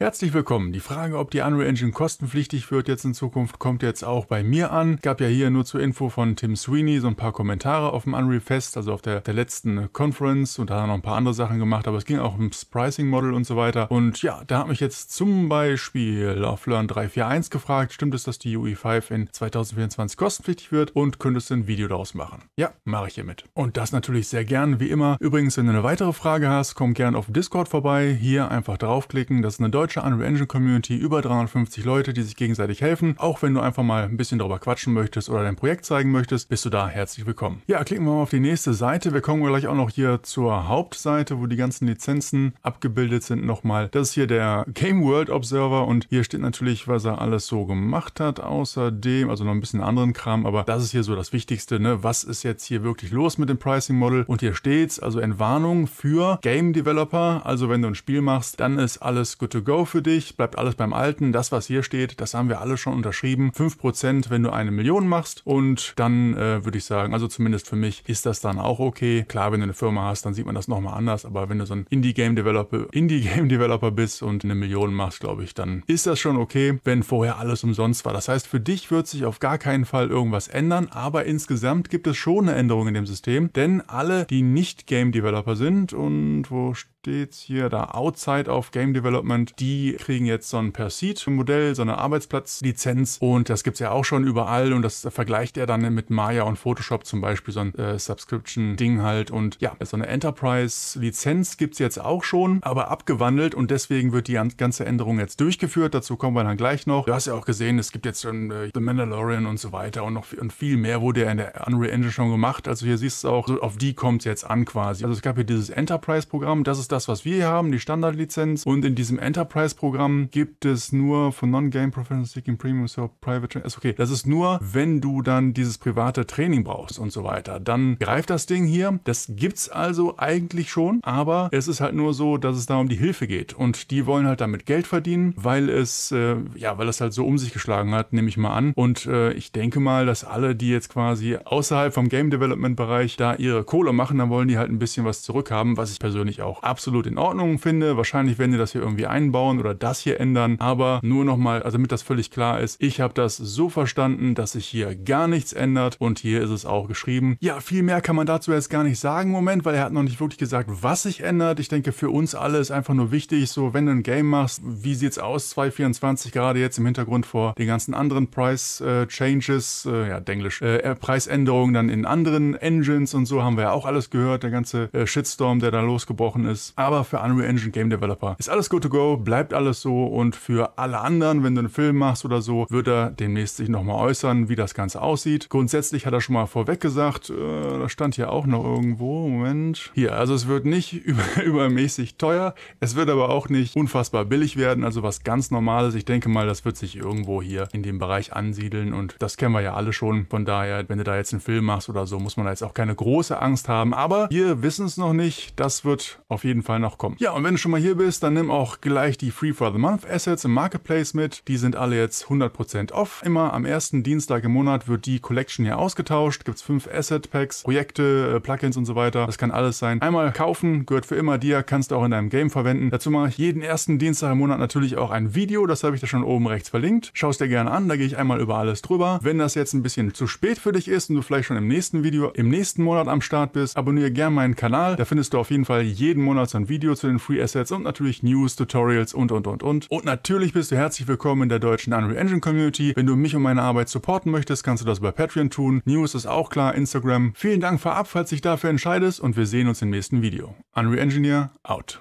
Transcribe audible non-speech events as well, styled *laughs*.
Herzlich willkommen. Die Frage, ob die Unreal Engine kostenpflichtig wird jetzt in Zukunft, kommt jetzt auch bei mir an. Gab ja hier nur zur Info von Tim Sweeney so ein paar Kommentare auf dem Unreal Fest, also auf der, der letzten äh, Conference und da hat er noch ein paar andere Sachen gemacht, aber es ging auch ums Pricing Model und so weiter. Und ja, da hat mich jetzt zum Beispiel auf Learn 341 gefragt, stimmt es, dass die UE5 in 2024 kostenpflichtig wird und könntest du ein Video daraus machen? Ja, mache ich hiermit. Und das natürlich sehr gern, wie immer. Übrigens, wenn du eine weitere Frage hast, komm gern auf Discord vorbei. Hier einfach draufklicken, das ist eine deutsche deutsche Unreal Engine Community, über 350 Leute, die sich gegenseitig helfen. Auch wenn du einfach mal ein bisschen darüber quatschen möchtest oder dein Projekt zeigen möchtest, bist du da herzlich willkommen. Ja, klicken wir mal auf die nächste Seite. Wir kommen gleich auch noch hier zur Hauptseite, wo die ganzen Lizenzen abgebildet sind nochmal. Das ist hier der Game World Observer und hier steht natürlich, was er alles so gemacht hat. Außerdem, also noch ein bisschen anderen Kram, aber das ist hier so das Wichtigste. Ne? Was ist jetzt hier wirklich los mit dem Pricing Model? Und hier steht's, also Entwarnung für Game Developer. Also wenn du ein Spiel machst, dann ist alles good to go für dich, bleibt alles beim Alten. Das, was hier steht, das haben wir alle schon unterschrieben. 5%, wenn du eine Million machst. Und dann äh, würde ich sagen, also zumindest für mich ist das dann auch okay. Klar, wenn du eine Firma hast, dann sieht man das nochmal anders. Aber wenn du so ein Indie-Game-Developer Indie -Developer bist und eine Million machst, glaube ich, dann ist das schon okay, wenn vorher alles umsonst war. Das heißt, für dich wird sich auf gar keinen Fall irgendwas ändern. Aber insgesamt gibt es schon eine Änderung in dem System. Denn alle, die nicht Game-Developer sind und wo steht's hier? Da Outside of Game Development. Die kriegen jetzt so ein Per-Seat-Modell, so eine Arbeitsplatzlizenz und das gibt's ja auch schon überall und das vergleicht er dann mit Maya und Photoshop zum Beispiel, so ein äh, Subscription-Ding halt und ja, so eine Enterprise-Lizenz gibt's jetzt auch schon, aber abgewandelt und deswegen wird die ganze Änderung jetzt durchgeführt. Dazu kommen wir dann gleich noch. Du hast ja auch gesehen, es gibt jetzt schon äh, The Mandalorian und so weiter und noch viel, und viel mehr wurde ja in der Unreal Engine schon gemacht. Also hier siehst du auch, so auf die kommt's jetzt an quasi. Also es gab hier dieses Enterprise-Programm, das ist ist das, was wir hier haben, die Standardlizenz. Und in diesem Enterprise-Programm gibt es nur für Non-Game Professionals Seeking Premium so Private Training. Okay, das ist nur, wenn du dann dieses private Training brauchst und so weiter. Dann greift das Ding hier. Das gibt's also eigentlich schon, aber es ist halt nur so, dass es da um die Hilfe geht. Und die wollen halt damit Geld verdienen, weil es, äh, ja, weil es halt so um sich geschlagen hat, nehme ich mal an. Und äh, ich denke mal, dass alle, die jetzt quasi außerhalb vom Game Development Bereich da ihre Kohle machen, dann wollen die halt ein bisschen was zurückhaben, was ich persönlich auch ab absolut in Ordnung finde. Wahrscheinlich werden die das hier irgendwie einbauen oder das hier ändern. Aber nur nochmal, also damit das völlig klar ist, ich habe das so verstanden, dass sich hier gar nichts ändert und hier ist es auch geschrieben. Ja, viel mehr kann man dazu jetzt gar nicht sagen Moment, weil er hat noch nicht wirklich gesagt, was sich ändert. Ich denke, für uns alle ist einfach nur wichtig, so wenn du ein Game machst, wie sieht es aus 2.24 gerade jetzt im Hintergrund vor den ganzen anderen Price äh, Changes, äh, ja, Denglisch, äh, äh, Preisänderungen dann in anderen Engines und so haben wir ja auch alles gehört, der ganze äh, Shitstorm, der da losgebrochen ist aber für Unreal Engine Game Developer ist alles good to go, bleibt alles so und für alle anderen, wenn du einen Film machst oder so, wird er demnächst sich nochmal äußern, wie das Ganze aussieht. Grundsätzlich hat er schon mal vorweg gesagt, äh, das stand hier auch noch irgendwo, Moment. Hier, also es wird nicht *laughs* über, übermäßig teuer, es wird aber auch nicht unfassbar billig werden, also was ganz Normales. Ich denke mal, das wird sich irgendwo hier in dem Bereich ansiedeln und das kennen wir ja alle schon. Von daher, wenn du da jetzt einen Film machst oder so, muss man da jetzt auch keine große Angst haben. Aber wir wissen es noch nicht. Das wird auf jeden jeden Fall noch kommen. Ja, und wenn du schon mal hier bist, dann nimm auch gleich die Free for the Month Assets im Marketplace mit. Die sind alle jetzt 100% off. Immer am ersten Dienstag im Monat wird die Collection hier ausgetauscht. Gibt es fünf Asset Packs, Projekte, äh, Plugins und so weiter. Das kann alles sein. Einmal kaufen, gehört für immer dir, kannst du auch in deinem Game verwenden. Dazu mache ich jeden ersten Dienstag im Monat natürlich auch ein Video. Das habe ich da schon oben rechts verlinkt. Schau es dir gerne an, da gehe ich einmal über alles drüber. Wenn das jetzt ein bisschen zu spät für dich ist und du vielleicht schon im nächsten Video im nächsten Monat am Start bist, abonniere gerne meinen Kanal. Da findest du auf jeden Fall jeden Monat als ein Video zu den Free Assets und natürlich News, Tutorials und und und und. Und natürlich bist du herzlich willkommen in der deutschen Unreal Engine Community. Wenn du mich und meine Arbeit supporten möchtest, kannst du das bei Patreon tun. News ist auch klar, Instagram. Vielen Dank vorab, falls du dich dafür entscheidest und wir sehen uns im nächsten Video. Unreal Engineer out.